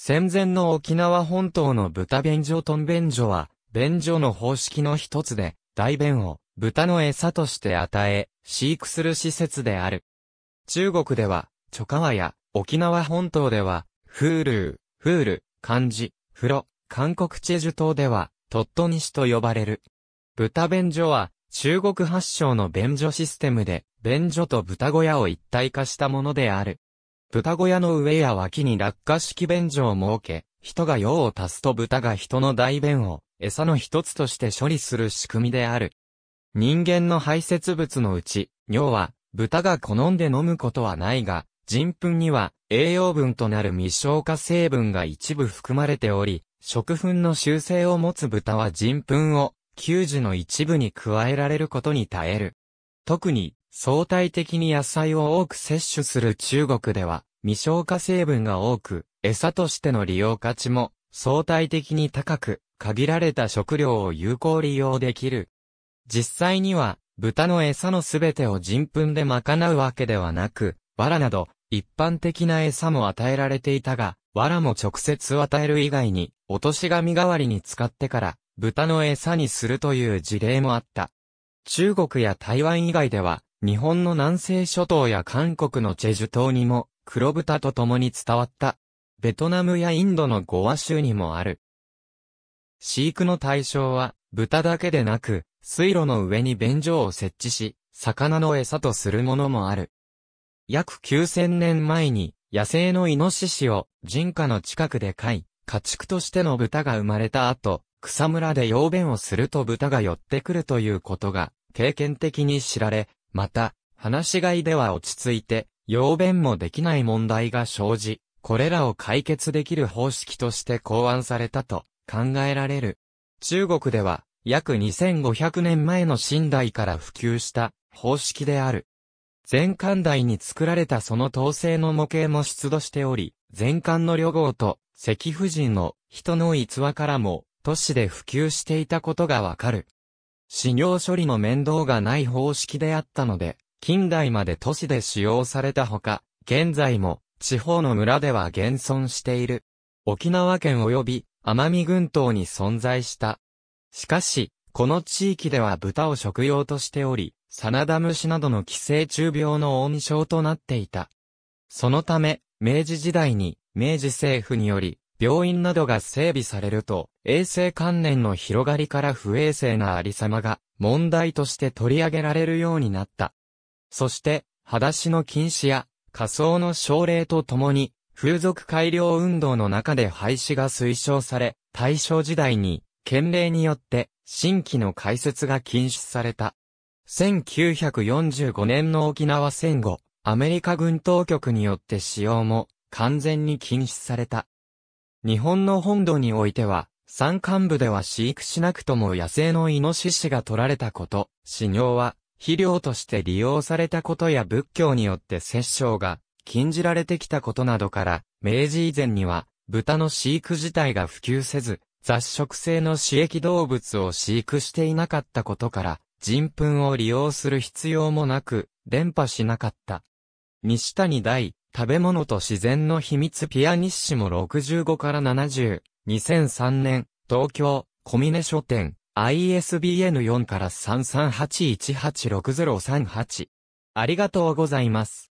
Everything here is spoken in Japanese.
戦前の沖縄本島の豚便所トン便所は、便所の方式の一つで、大便を豚の餌として与え、飼育する施設である。中国では、チョカワや、沖縄本島では、フールー、フール、漢字、風呂、韓国チェジュ島では、トットニシと呼ばれる。豚便所は、中国発祥の便所システムで、便所と豚小屋を一体化したものである。豚小屋の上や脇に落下式便所を設け、人が用を足すと豚が人の大便を餌の一つとして処理する仕組みである。人間の排泄物のうち、尿は豚が好んで飲むことはないが、人糞には栄養分となる未消化成分が一部含まれており、食糞の習性を持つ豚は人糞を給仕の一部に加えられることに耐える。特に相対的に野菜を多く摂取する中国では、未消化成分が多く、餌としての利用価値も相対的に高く、限られた食料を有効利用できる。実際には、豚の餌のすべてを人糞で賄うわけではなく、藁など、一般的な餌も与えられていたが、藁も直接与える以外に、落とし紙代わりに使ってから、豚の餌にするという事例もあった。中国や台湾以外では、日本の南西諸島や韓国のチェジュ島にも、黒豚と共に伝わった。ベトナムやインドのゴア州にもある。飼育の対象は、豚だけでなく、水路の上に便所を設置し、魚の餌とするものもある。約9000年前に、野生のイノシシを人家の近くで飼い、家畜としての豚が生まれた後、草むらで養便をすると豚が寄ってくるということが、経験的に知られ、また、話し飼いでは落ち着いて、要弁もできない問題が生じ、これらを解決できる方式として考案されたと考えられる。中国では、約2500年前の新代から普及した方式である。前漢代に作られたその統制の模型も出土しており、前漢の旅号と赤夫人の人の逸話からも都市で普及していたことがわかる。死料処理の面倒がない方式であったので、近代まで都市で使用されたほか、現在も地方の村では現存している。沖縄県及び奄美群島に存在した。しかし、この地域では豚を食用としており、サナダムシなどの寄生虫病の温床となっていた。そのため、明治時代に明治政府により、病院などが整備されると、衛生観念の広がりから不衛生なありさまが問題として取り上げられるようになった。そして、裸足の禁止や仮想の奨励とともに、風俗改良運動の中で廃止が推奨され、大正時代に、県令によって新規の開設が禁止された。1945年の沖縄戦後、アメリカ軍当局によって使用も完全に禁止された。日本の本土においては、山間部では飼育しなくとも野生のイノシシが取られたこと、死尿は肥料として利用されたことや仏教によって殺生が禁じられてきたことなどから、明治以前には豚の飼育自体が普及せず、雑食性の刺激動物を飼育していなかったことから、人糞を利用する必要もなく、伝播しなかった。西谷大、食べ物と自然の秘密ピアニッシモ65から70、2003年、東京、小峰書店、ISBN4 から3381860338。ありがとうございます。